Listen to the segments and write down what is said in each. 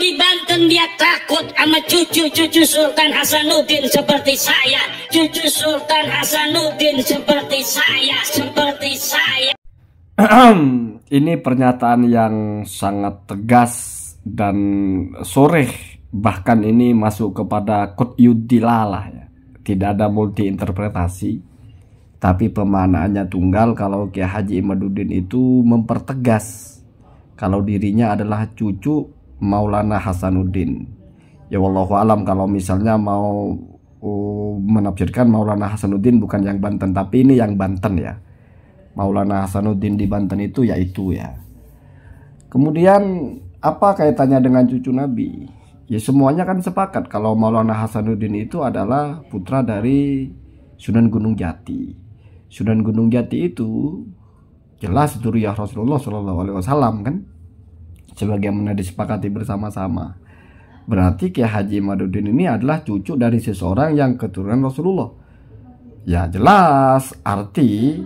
di Banten dia takut sama cucu-cucu Sultan Hasanuddin seperti saya. Cucu Sultan Hasanuddin seperti saya, seperti saya. Ini pernyataan yang sangat tegas dan sore bahkan ini masuk kepada kut yudilalah ya. Tidak ada multi interpretasi tapi pemanaannya tunggal kalau Kiai Haji Imaduddin itu mempertegas kalau dirinya adalah cucu Maulana Hasanuddin. Ya wallahu alam kalau misalnya mau uh, menafsirkan Maulana Hasanuddin bukan yang Banten tapi ini yang Banten ya. Maulana Hasanuddin di Banten itu yaitu ya. Kemudian apa kaitannya dengan cucu Nabi? Ya semuanya kan sepakat kalau Maulana Hasanuddin itu adalah putra dari Sunan Gunung Jati. Sunan Gunung Jati itu jelas duriah Rasulullah Shallallahu Alaihi Wasallam kan sebagaimana disepakati bersama-sama. Berarti Kiai Haji madudin ini adalah cucu dari seseorang yang keturunan Rasulullah. Ya jelas arti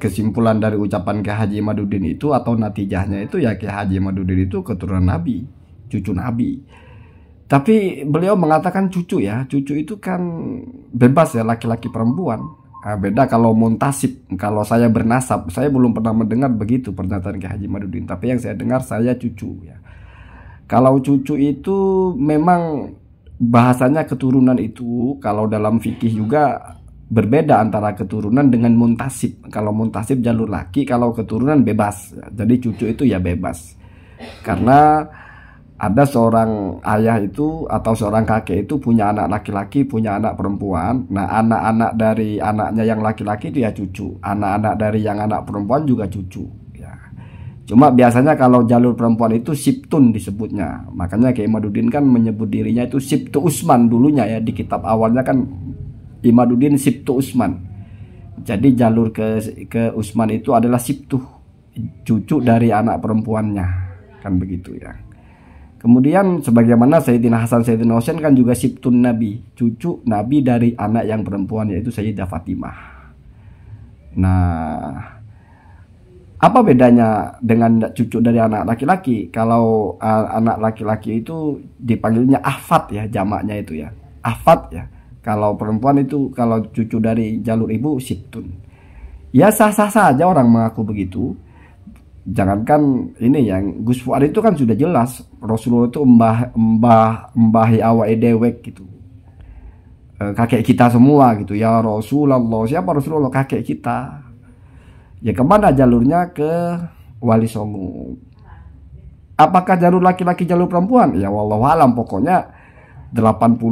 kesimpulan dari ucapan Kiai Haji madudin itu atau natijahnya itu ya Kiai Haji madudin itu keturunan Nabi, cucu Nabi. Tapi beliau mengatakan cucu ya, cucu itu kan bebas ya laki-laki perempuan. Nah, beda kalau muntasib, kalau saya bernasab, saya belum pernah mendengar begitu pernyataan Kiai Haji Madudin. Tapi yang saya dengar saya cucu ya. Kalau cucu itu memang bahasanya keturunan itu kalau dalam fikih juga berbeda antara keturunan dengan muntasib. Kalau muntasib jalur laki, kalau keturunan bebas. Jadi cucu itu ya bebas. Karena ada seorang ayah itu atau seorang kakek itu punya anak laki-laki, punya anak perempuan. Nah, anak-anak dari anaknya yang laki-laki dia ya cucu, anak-anak dari yang anak perempuan juga cucu. Ya. Cuma biasanya kalau jalur perempuan itu Siptun disebutnya. Makanya Kiai Madudin kan menyebut dirinya itu Siptu Usman dulunya ya di kitab awalnya kan Imaduddin Siptu Usman. Jadi jalur ke ke Usman itu adalah Siptu cucu dari anak perempuannya kan begitu ya. Kemudian sebagaimana Sayyidina Hasan Sayyidina Hussein kan juga siptun Nabi, cucu Nabi dari anak yang perempuan yaitu Sayyidah Fatimah. Nah, apa bedanya dengan cucu dari anak laki-laki? Kalau uh, anak laki-laki itu dipanggilnya ahfad ya jamaknya itu ya. ahfad ya. Kalau perempuan itu kalau cucu dari jalur ibu siptun. Ya sah-sah saja orang mengaku begitu jangankan ini yang Gus Fuad itu kan sudah jelas Rasulullah itu mbah mbah mbah awa edewek gitu eh, kakek kita semua gitu ya Rasulullah siapa Rasulullah kakek kita ya kemana jalurnya ke Wali Songo apakah jalur laki-laki jalur perempuan ya walau alam pokoknya 80%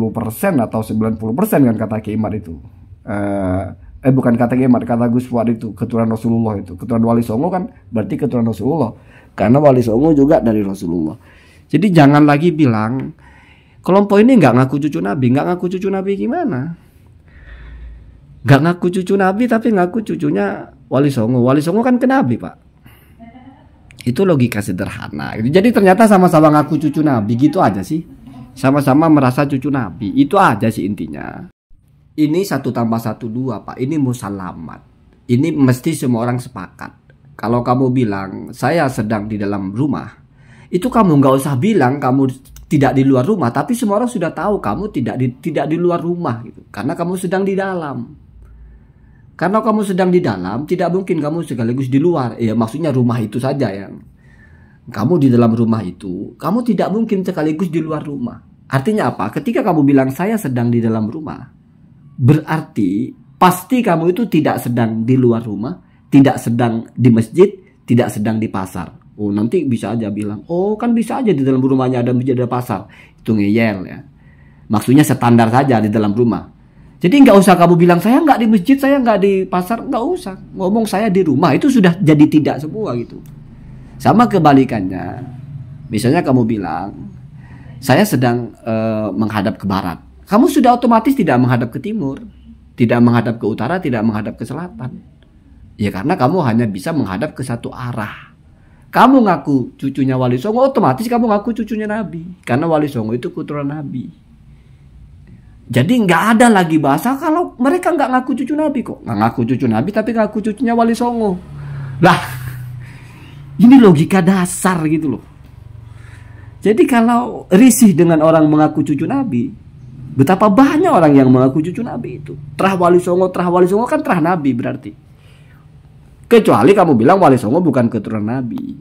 atau 90% kan kata Kimat itu eh, eh bukan kata Gemar, kata Gus Fuad itu keturunan Rasulullah itu. Keturunan Wali Songo kan berarti keturunan Rasulullah. Karena Wali Songo juga dari Rasulullah. Jadi jangan lagi bilang kelompok ini nggak ngaku cucu Nabi, nggak ngaku cucu Nabi gimana? Nggak ngaku cucu Nabi tapi ngaku cucunya Wali Songo. Wali Songo kan ke Nabi pak. Itu logika sederhana. Jadi ternyata sama-sama ngaku cucu Nabi gitu aja sih. Sama-sama merasa cucu Nabi. Itu aja sih intinya ini satu tambah satu dua pak ini musalamat ini mesti semua orang sepakat kalau kamu bilang saya sedang di dalam rumah itu kamu nggak usah bilang kamu tidak di luar rumah tapi semua orang sudah tahu kamu tidak di tidak di luar rumah gitu karena kamu sedang di dalam karena kamu sedang di dalam tidak mungkin kamu sekaligus di luar ya maksudnya rumah itu saja yang kamu di dalam rumah itu kamu tidak mungkin sekaligus di luar rumah artinya apa ketika kamu bilang saya sedang di dalam rumah Berarti pasti kamu itu tidak sedang di luar rumah, tidak sedang di masjid, tidak sedang di pasar. Oh nanti bisa aja bilang, oh kan bisa aja di dalam rumahnya ada masjid ada pasar. Itu ngeyel ya. Maksudnya standar saja di dalam rumah. Jadi nggak usah kamu bilang saya nggak di masjid, saya nggak di pasar, nggak usah. Ngomong saya di rumah itu sudah jadi tidak semua gitu. Sama kebalikannya, misalnya kamu bilang saya sedang uh, menghadap ke barat kamu sudah otomatis tidak menghadap ke timur, tidak menghadap ke utara, tidak menghadap ke selatan. Ya karena kamu hanya bisa menghadap ke satu arah. Kamu ngaku cucunya Wali Songo, otomatis kamu ngaku cucunya Nabi. Karena Wali Songo itu keturunan Nabi. Jadi nggak ada lagi bahasa kalau mereka nggak ngaku cucu Nabi kok. Nggak ngaku cucu Nabi tapi ngaku cucunya Wali Songo. Lah, ini logika dasar gitu loh. Jadi kalau risih dengan orang mengaku cucu Nabi, Betapa banyak orang yang mengaku cucu Nabi itu. Terah Wali Songo, Terah Wali Songo kan Terah Nabi berarti. Kecuali kamu bilang Wali Songo bukan keturunan Nabi.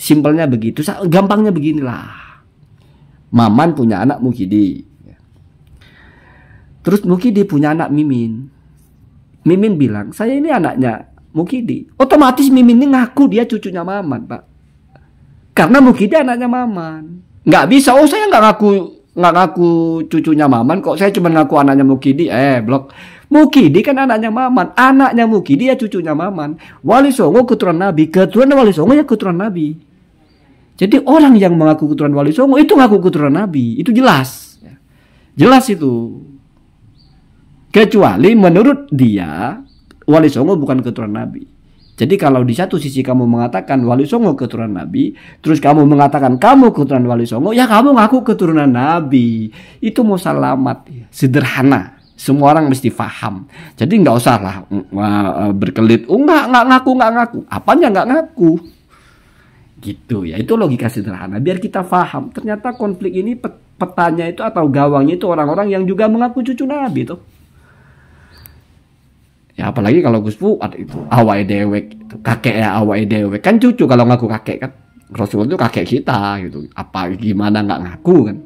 Simpelnya begitu, gampangnya beginilah. Maman punya anak Mukidi. Ya. Terus Mukidi punya anak Mimin. Mimin bilang, saya ini anaknya Mukidi. Otomatis Mimin ini ngaku dia cucunya Maman, Pak. Karena Mukidi anaknya Maman. Nggak bisa, oh saya nggak ngaku nggak ngaku cucunya Maman kok saya cuma ngaku anaknya Mukidi eh blok Mukidi kan anaknya Maman anaknya Mukidi ya cucunya Maman Wali Songo keturunan Nabi keturunan Wali Songo ya keturunan Nabi jadi orang yang mengaku keturunan Wali Songo itu ngaku keturunan Nabi itu jelas jelas itu kecuali menurut dia Wali Songo bukan keturunan Nabi jadi kalau di satu sisi kamu mengatakan Wali Songo keturunan Nabi, terus kamu mengatakan kamu keturunan Wali Songo, ya kamu ngaku keturunan Nabi. Itu mau selamat, ya. sederhana. Semua orang mesti faham. Jadi nggak usah lah mm, e, berkelit. Oh nggak ngaku nggak ngaku. Apanya nggak ngaku? Gitu ya. Itu logika sederhana. Biar kita faham. Ternyata konflik ini petanya itu atau gawangnya itu orang-orang yang juga mengaku cucu Nabi tuh ya apalagi kalau Gus Fuad itu awal dewek itu kakek ya awal dewek kan cucu kalau ngaku kakek kan Rasulullah itu kakek kita gitu apa gimana nggak ngaku kan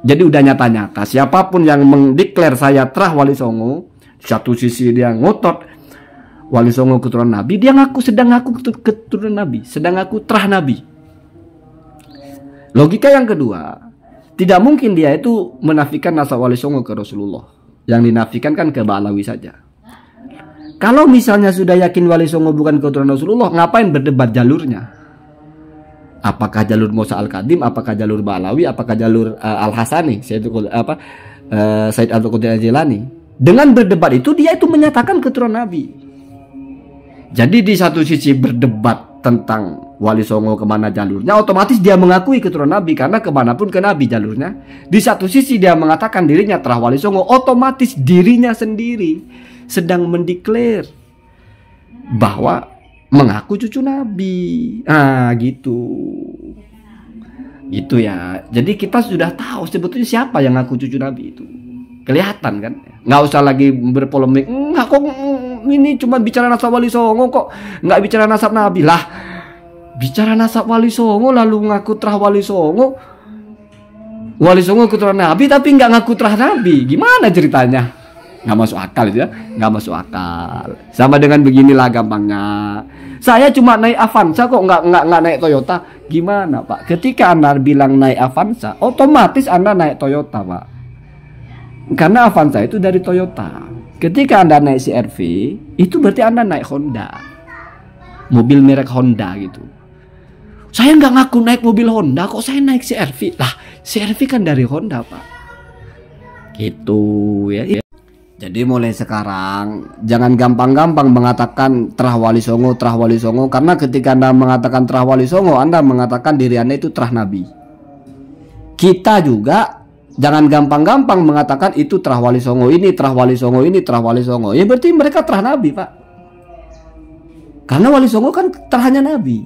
jadi udah nyata-nyata siapapun yang mendeklar saya terah wali songo satu sisi dia ngotot wali songo keturunan nabi dia ngaku sedang ngaku keturunan nabi sedang ngaku terah nabi logika yang kedua tidak mungkin dia itu menafikan nasab wali songo ke Rasulullah yang dinafikan kan ke Ba'alawi saja kalau misalnya sudah yakin Wali Songo bukan keturunan Rasulullah, ngapain berdebat jalurnya? Apakah jalur Musa Al-Kadim, apakah jalur Balawi, apakah jalur uh, Al-Hasani, Said apa uh, Said Abdul Qadir Jilani? Dengan berdebat itu dia itu menyatakan keturunan Nabi. Jadi di satu sisi berdebat tentang Wali Songo kemana jalurnya, otomatis dia mengakui keturunan Nabi karena kemanapun ke Nabi jalurnya. Di satu sisi dia mengatakan dirinya terah Wali Songo, otomatis dirinya sendiri sedang mendeklar bahwa mengaku cucu Nabi. Ah, gitu. Gitu ya. Jadi kita sudah tahu sebetulnya siapa yang ngaku cucu Nabi itu. Kelihatan kan? Nggak usah lagi berpolemik. Enggak kok mm, ini cuma bicara nasab wali songo kok. Nggak bicara nasab Nabi lah. Bicara nasab wali songo lalu ngaku terah wali songo. Wali songo ngaku terah Nabi tapi nggak ngaku terah Nabi. Gimana ceritanya? nggak masuk akal itu ya nggak masuk akal sama dengan beginilah gampangnya saya cuma naik Avanza kok nggak nggak nggak naik Toyota gimana pak ketika anda bilang naik Avanza otomatis anda naik Toyota pak karena Avanza itu dari Toyota ketika anda naik CRV itu berarti anda naik Honda mobil merek Honda gitu saya nggak ngaku naik mobil Honda kok saya naik CRV lah CRV kan dari Honda pak gitu ya jadi mulai sekarang jangan gampang-gampang mengatakan Trah Wali Songo, Trah Wali Songo karena ketika Anda mengatakan Trah Wali Songo, Anda mengatakan diri Anda itu Trah Nabi. Kita juga jangan gampang-gampang mengatakan itu Trah Wali Songo ini, Trah Wali Songo ini, Trah Wali Songo. Ya berarti mereka Trah Nabi, Pak. Karena Wali Songo kan terahnya Nabi.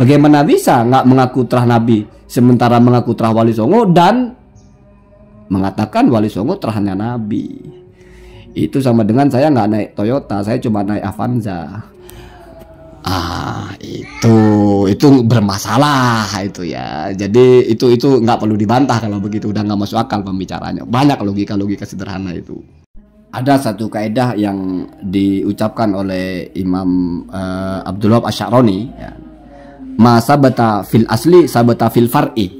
Bagaimana bisa nggak mengaku Trah Nabi sementara mengaku Trah Wali Songo dan mengatakan Wali Songo terahnya Nabi? itu sama dengan saya nggak naik Toyota saya cuma naik Avanza ah itu itu bermasalah itu ya jadi itu itu nggak perlu dibantah kalau begitu udah nggak masuk akal pembicaranya banyak logika logika sederhana itu ada satu kaidah yang diucapkan oleh Imam uh, eh, Abdullah Asyaroni ya. beta fil asli sabata fil far'i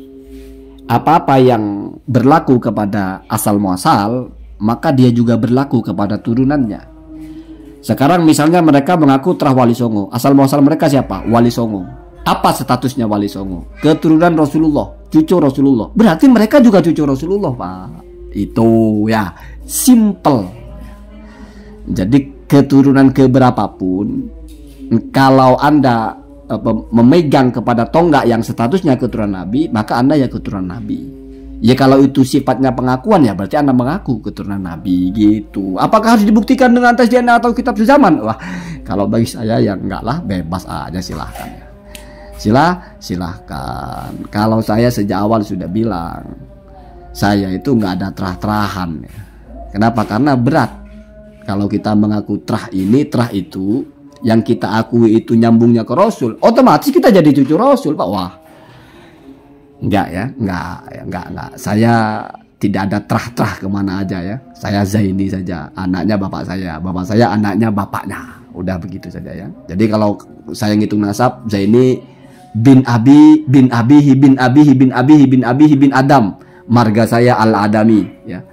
apa-apa yang berlaku kepada asal muasal maka dia juga berlaku kepada turunannya. Sekarang misalnya mereka mengaku terah Wali Songo, asal muasal mereka siapa? Wali Songo. Apa statusnya Wali Songo? Keturunan Rasulullah, cucu Rasulullah. Berarti mereka juga cucu Rasulullah, Pak. Itu ya, simple. Jadi keturunan keberapapun, kalau Anda eh, memegang kepada tonggak yang statusnya keturunan Nabi, maka Anda ya keturunan Nabi. Ya kalau itu sifatnya pengakuan ya berarti Anda mengaku keturunan Nabi gitu. Apakah harus dibuktikan dengan tes DNA atau kitab sezaman? Wah, kalau bagi saya ya enggak lah, bebas aja silahkan ya. Silah, silahkan. Kalau saya sejak awal sudah bilang, saya itu enggak ada terah-terahan. Ya. Kenapa? Karena berat. Kalau kita mengaku terah ini, terah itu, yang kita akui itu nyambungnya ke Rasul, otomatis kita jadi cucu Rasul, Pak. Wah, Enggak ya, enggak, enggak, enggak. Saya tidak ada terah-terah kemana aja ya. Saya Zaini saja, anaknya bapak saya, bapak saya anaknya bapaknya. Udah begitu saja ya. Jadi kalau saya ngitung nasab, Zaini bin Abi bin Abihi bin Abihi bin Abihi bin Abihi bin Adam. Marga saya Al Adami ya.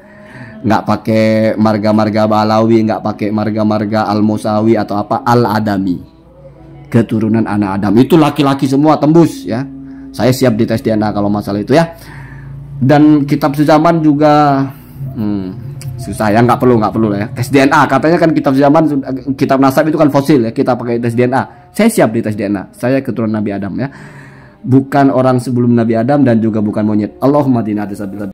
Enggak pakai marga-marga Balawi, enggak pakai marga-marga Al Musawi atau apa Al Adami. Keturunan anak Adam itu laki-laki semua tembus ya saya siap dites DNA kalau masalah itu ya. Dan kitab sejaman juga hmm, susah ya nggak perlu nggak perlu lah ya tes DNA katanya kan kitab zaman kitab nasab itu kan fosil ya kita pakai tes DNA saya siap di tes DNA saya keturunan Nabi Adam ya bukan orang sebelum Nabi Adam dan juga bukan monyet Allahumma dina